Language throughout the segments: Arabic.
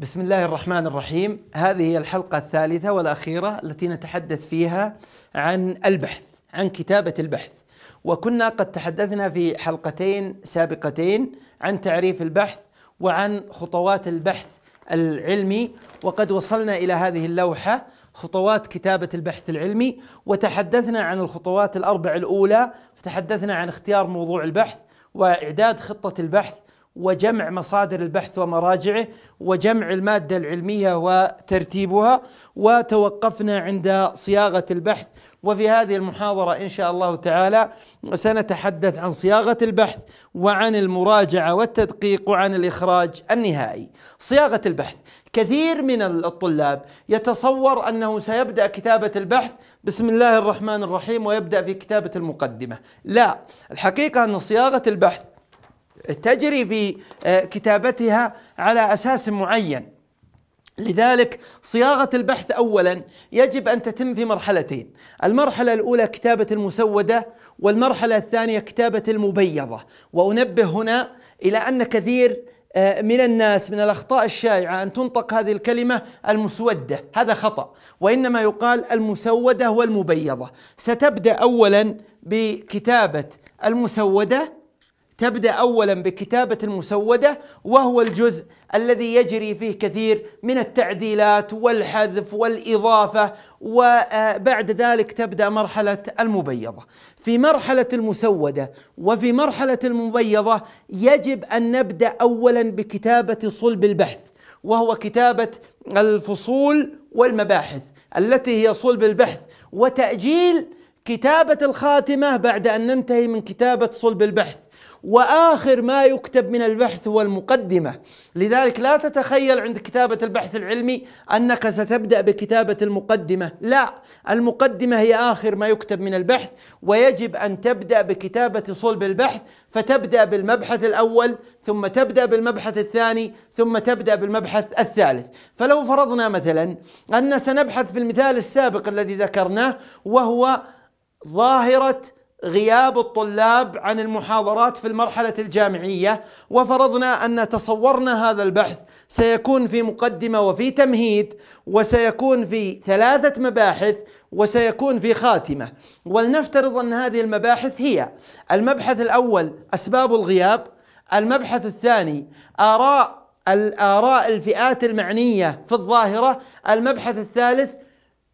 بسم الله الرحمن الرحيم هذه هي الحلقة الثالثة والأخيرة التي نتحدث فيها عن البحث عن كتابة البحث وكنا قد تحدثنا في حلقتين سابقتين عن تعريف البحث وعن خطوات البحث العلمي وقد وصلنا إلى هذه اللوحة خطوات كتابة البحث العلمي وتحدثنا عن الخطوات الأربع الأولى تحدثنا عن اختيار موضوع البحث وإعداد خطة البحث وجمع مصادر البحث ومراجعه وجمع الماده العلميه وترتيبها وتوقفنا عند صياغه البحث وفي هذه المحاضره ان شاء الله تعالى سنتحدث عن صياغه البحث وعن المراجعه والتدقيق وعن الاخراج النهائي. صياغه البحث كثير من الطلاب يتصور انه سيبدا كتابه البحث بسم الله الرحمن الرحيم ويبدا في كتابه المقدمه، لا، الحقيقه ان صياغه البحث تجري في آه، كتابتها على اساس معين لذلك صياغه البحث اولا يجب ان تتم في مرحلتين المرحله الاولى كتابه المسوده والمرحله الثانيه كتابه المبيضه وانبه هنا الى ان كثير آه، من الناس من الاخطاء الشائعه ان تنطق هذه الكلمه المسوده هذا خطا وانما يقال المسوده والمبيضه ستبدا اولا بكتابه المسوده تبدا اولا بكتابه المسوده وهو الجزء الذي يجري فيه كثير من التعديلات والحذف والاضافه وبعد آه، ذلك تبدا مرحله المبيضه. في مرحله المسوده وفي مرحله المبيضه يجب ان نبدا اولا بكتابه صلب البحث وهو كتابه الفصول والمباحث التي هي صلب البحث وتاجيل كتابه الخاتمه بعد ان ننتهي من كتابه صلب البحث واخر ما يكتب من البحث هو المقدمه لذلك لا تتخيل عند كتابه البحث العلمي انك ستبدا بكتابه المقدمه لا المقدمه هي اخر ما يكتب من البحث ويجب ان تبدا بكتابه صلب البحث فتبدا بالمبحث الاول ثم تبدا بالمبحث الثاني ثم تبدا بالمبحث الثالث فلو فرضنا مثلا ان سنبحث في المثال السابق الذي ذكرناه وهو ظاهره غياب الطلاب عن المحاضرات في المرحلة الجامعية وفرضنا أن تصورنا هذا البحث سيكون في مقدمة وفي تمهيد وسيكون في ثلاثة مباحث وسيكون في خاتمة ولنفترض أن هذه المباحث هي المبحث الأول أسباب الغياب المبحث الثاني آراء الآراء الفئات المعنية في الظاهرة المبحث الثالث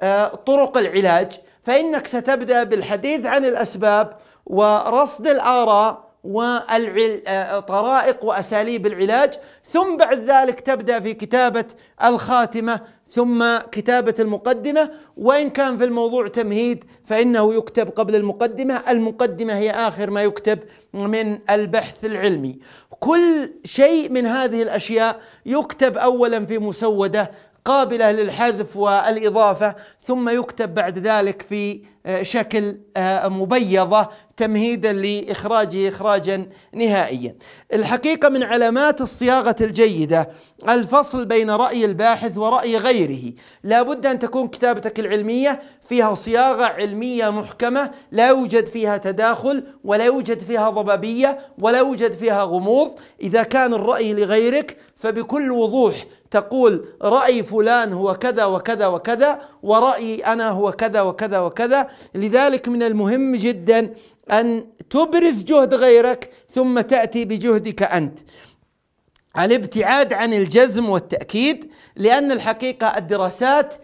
آه، طرق العلاج فإنك ستبدأ بالحديث عن الأسباب ورصد الآراء وطرائق آه، وأساليب العلاج ثم بعد ذلك تبدأ في كتابة الخاتمة ثم كتابة المقدمة وإن كان في الموضوع تمهيد فإنه يكتب قبل المقدمة المقدمة هي آخر ما يكتب من البحث العلمي كل شيء من هذه الأشياء يكتب أولا في مسودة قابلة للحذف والإضافة ثم يكتب بعد ذلك في آه، شكل آه، مبيضة تمهيدا لإخراجه إخراجا نهائيا الحقيقة من علامات الصياغة الجيدة الفصل بين رأي الباحث ورأي غيره لا بد أن تكون كتابتك العلمية فيها صياغة علمية محكمة لا يوجد فيها تداخل ولا يوجد فيها ضبابية ولا يوجد فيها غموض إذا كان الرأي لغيرك فبكل وضوح تقول رأي فلان هو كذا وكذا وكذا ورأيي أنا هو كذا وكذا وكذا لذلك من المهم جدا أن تبرز جهد غيرك ثم تأتي بجهدك أنت الابتعاد عن الجزم والتأكيد لأن الحقيقة الدراسات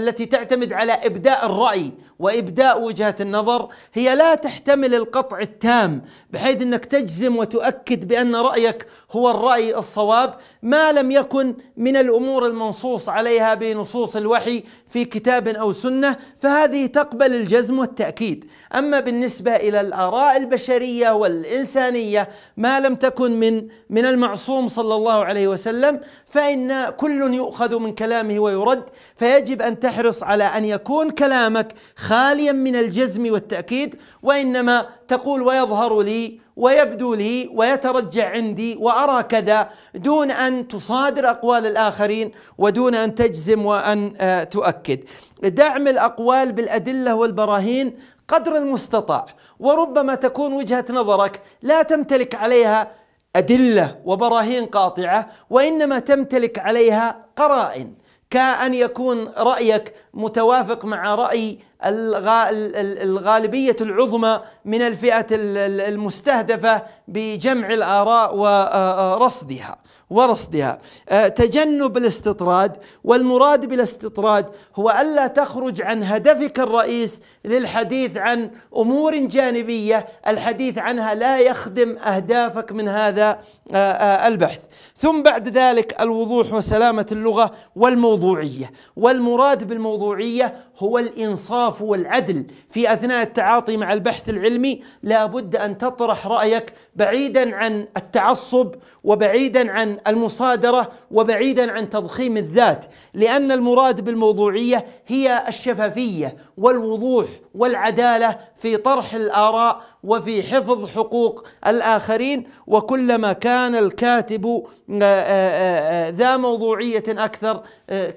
التي تعتمد على ابداء الراي وابداء وجهه النظر هي لا تحتمل القطع التام بحيث انك تجزم وتؤكد بان رايك هو الراي الصواب ما لم يكن من الامور المنصوص عليها بنصوص الوحي في كتاب او سنه فهذه تقبل الجزم والتاكيد اما بالنسبه الى الاراء البشريه والانسانيه ما لم تكن من من المعصوم صلى الله عليه وسلم فان كل يؤخذ من كلامه ويرد فيجب ان تحرص على ان يكون كلامك خاليا من الجزم والتأكيد وإنما تقول ويظهر لي ويبدو لي ويترجع عندي وأرى كذا دون أن تصادر أقوال الآخرين ودون أن تجزم وأن آه، تؤكد دعم الأقوال بالأدلة والبراهين قدر المستطاع وربما تكون وجهة نظرك لا تمتلك عليها أدلة وبراهين قاطعة وإنما تمتلك عليها قرائن كأن يكون رأيك متوافق مع راي الغالبيه العظمى من الفئه المستهدفه بجمع الاراء ورصدها ورصدها تجنب الاستطراد والمراد بالاستطراد هو الا تخرج عن هدفك الرئيس للحديث عن امور جانبيه الحديث عنها لا يخدم اهدافك من هذا البحث ثم بعد ذلك الوضوح وسلامه اللغه والموضوعيه والمراد بالموضوع الموضوعية هو الإنصاف والعدل في أثناء التعاطي مع البحث العلمي لا بد أن تطرح رأيك بعيدا عن التعصب وبعيدا عن المصادرة وبعيدا عن تضخيم الذات لأن المراد بالموضوعية هي الشفافية والوضوح والعدالة في طرح الآراء وفي حفظ حقوق الآخرين وكلما كان الكاتب آه، آه، آه، ذا موضوعية أكثر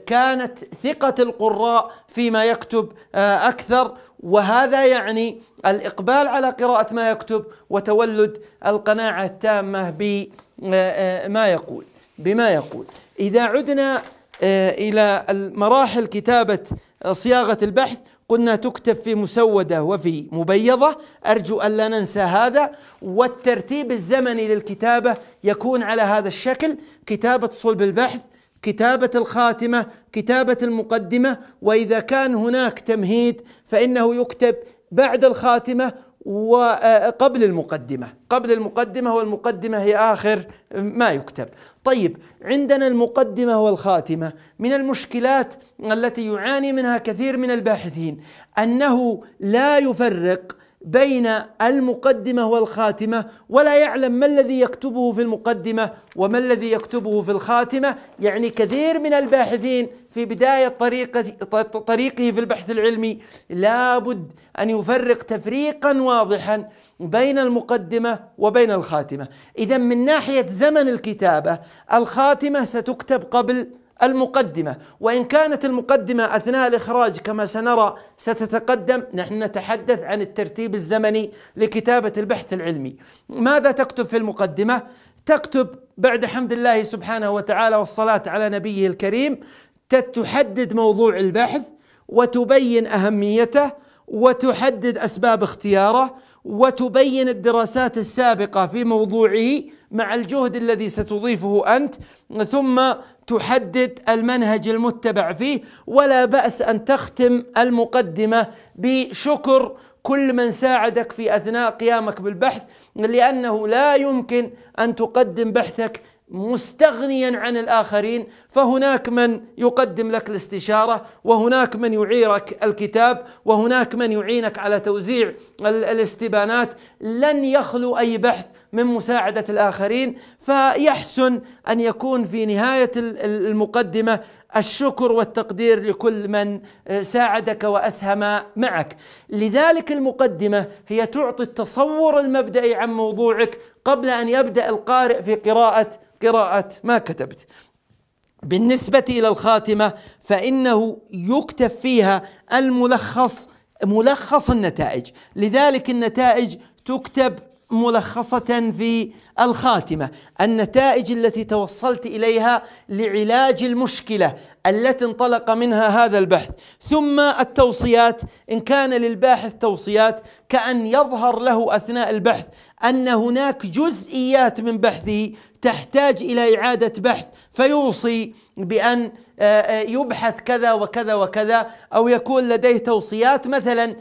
كانت ثقة القراء فيما يكتب أكثر وهذا يعني الإقبال على قراءة ما يكتب وتولد القناعة التامة بما يقول بما يقول إذا عدنا إلى مراحل كتابة صياغة البحث قلنا تكتب في مسودة وفي مبيضة أرجو ألا ننسى هذا والترتيب الزمني للكتابة يكون على هذا الشكل كتابة صلب البحث كتابة الخاتمة كتابة المقدمة وإذا كان هناك تمهيد فإنه يكتب بعد الخاتمة وقبل المقدمة قبل المقدمة والمقدمة هي آخر ما يكتب طيب عندنا المقدمة والخاتمة من المشكلات التي يعاني منها كثير من الباحثين أنه لا يفرق بين المقدمه والخاتمه ولا يعلم ما الذي يكتبه في المقدمه وما الذي يكتبه في الخاتمه يعني كثير من الباحثين في بدايه طريقه طريقه في البحث العلمي لابد ان يفرق تفريقا واضحا بين المقدمه وبين الخاتمه اذا من ناحيه زمن الكتابه الخاتمه ستكتب قبل المقدمة وإن كانت المقدمة أثناء الإخراج كما سنرى ستتقدم نحن نتحدث عن الترتيب الزمني لكتابة البحث العلمي ماذا تكتب في المقدمة؟ تكتب بعد حمد الله سبحانه وتعالى والصلاة على نبيه الكريم تحدد موضوع البحث وتبين أهميته وتحدد اسباب اختياره وتبين الدراسات السابقه في موضوعه مع الجهد الذي ستضيفه انت ثم تحدد المنهج المتبع فيه ولا باس ان تختم المقدمه بشكر كل من ساعدك في اثناء قيامك بالبحث لانه لا يمكن ان تقدم بحثك مستغنيا عن الاخرين فهناك من يقدم لك الاستشاره وهناك من يعيرك الكتاب وهناك من يعينك على توزيع الاستبانات لن يخلو اي بحث من مساعدة الآخرين فيحسن أن يكون في نهاية المقدمة الشكر والتقدير لكل من آه، ساعدك وأسهم معك لذلك المقدمة هي تعطي التصور المبدئي عن موضوعك قبل أن يبدأ القارئ في قراءة قراءة ما كتبت بالنسبة إلى الخاتمة فإنه يكتب فيها الملخص ملخص النتائج لذلك النتائج تكتب ملخصة في الخاتمة النتائج التي توصلت إليها لعلاج المشكلة التي انطلق منها هذا البحث ثم التوصيات إن كان للباحث توصيات كأن يظهر له أثناء البحث ان هناك جزئيات من بحثه تحتاج الى اعاده بحث فيوصي بان آه، آه، يبحث كذا وكذا وكذا او يكون لديه توصيات مثلا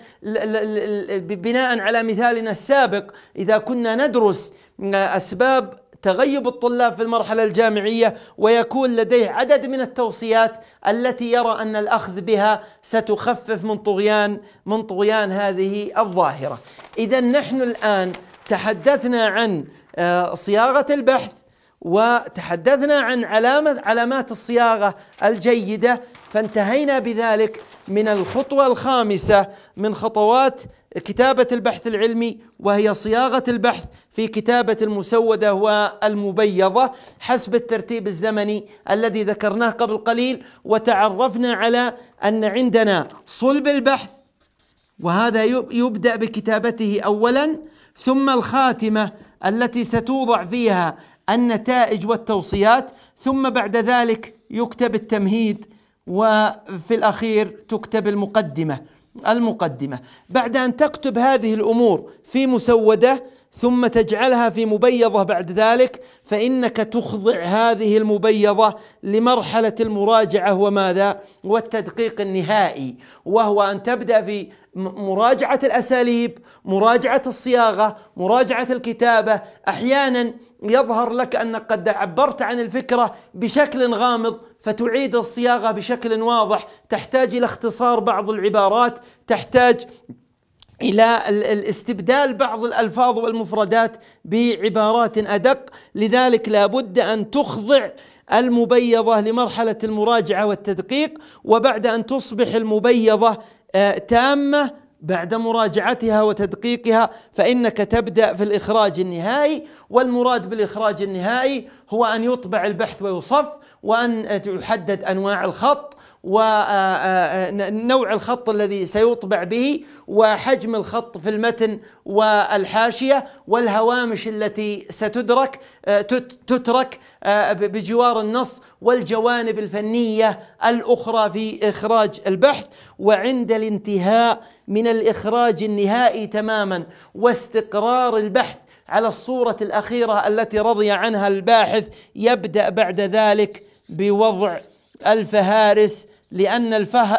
بناء على مثالنا السابق اذا كنا ندرس آه، اسباب تغيب الطلاب في المرحله الجامعيه ويكون لديه عدد من التوصيات التي يرى ان الاخذ بها ستخفف من طغيان من طغيان هذه الظاهره. اذا نحن الان تحدثنا عن آه، صياغه البحث وتحدثنا عن علامه علامات الصياغه الجيده فانتهينا بذلك من الخطوه الخامسه من خطوات كتابه البحث العلمي وهي صياغه البحث في كتابه المسوده والمبيضه حسب الترتيب الزمني الذي ذكرناه قبل قليل وتعرفنا على ان عندنا صلب البحث وهذا يبدا بكتابته اولا ثم الخاتمه التي ستوضع فيها النتائج والتوصيات ثم بعد ذلك يكتب التمهيد وفي الاخير تكتب المقدمه المقدمه بعد ان تكتب هذه الامور في مسوده ثم تجعلها في مبيضه بعد ذلك فانك تخضع هذه المبيضه لمرحله المراجعه وماذا؟ والتدقيق النهائي وهو ان تبدا في مراجعه الاساليب، مراجعه الصياغه، مراجعه الكتابه، احيانا يظهر لك انك قد عبرت عن الفكره بشكل غامض فتعيد الصياغه بشكل واضح، تحتاج الى اختصار بعض العبارات، تحتاج الى الاستبدال بعض الالفاظ والمفردات بعبارات ادق لذلك لابد ان تخضع المبيضه لمرحله المراجعه والتدقيق وبعد ان تصبح المبيضه آه، تامه بعد مراجعتها وتدقيقها فانك تبدا في الاخراج النهائي والمراد بالاخراج النهائي هو ان يطبع البحث ويصف وان تحدد انواع الخط ونوع آه، آه، آه، الخط الذي سيطبع به وحجم الخط في المتن والحاشية والهوامش التي ستدرك تترك بجوار النص والجوانب الفنية الأخرى في إخراج البحث وعند الانتهاء من الإخراج النهائي تماما واستقرار البحث على الصورة الأخيرة التي رضي عنها الباحث يبدأ بعد ذلك بوضع الفهارس لأن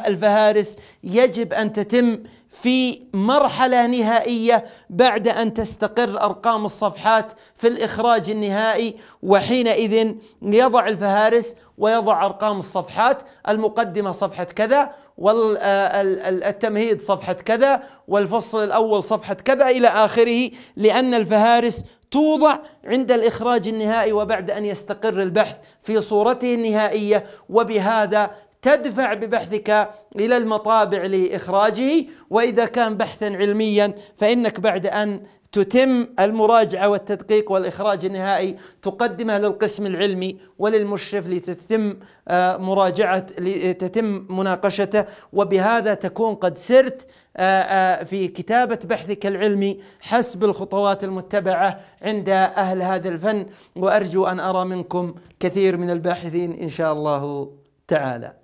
الفهارس يجب أن تتم في مرحلة نهائية بعد أن تستقر أرقام الصفحات في الإخراج النهائي وحينئذ يضع الفهارس ويضع أرقام الصفحات المقدمة صفحة كذا والتمهيد آه، صفحة كذا والفصل الأول صفحة كذا إلى آخره لأن الفهارس توضع عند الإخراج النهائي وبعد أن يستقر البحث في صورته النهائية وبهذا تدفع ببحثك الى المطابع لاخراجه واذا كان بحثا علميا فانك بعد ان تتم المراجعه والتدقيق والاخراج النهائي تقدمه للقسم العلمي وللمشرف لتتم آه، مراجعه لتتم مناقشته وبهذا تكون قد سرت آه، آه، في كتابه بحثك العلمي حسب الخطوات المتبعه عند اهل هذا الفن وارجو ان ارى منكم كثير من الباحثين ان شاء الله تعالى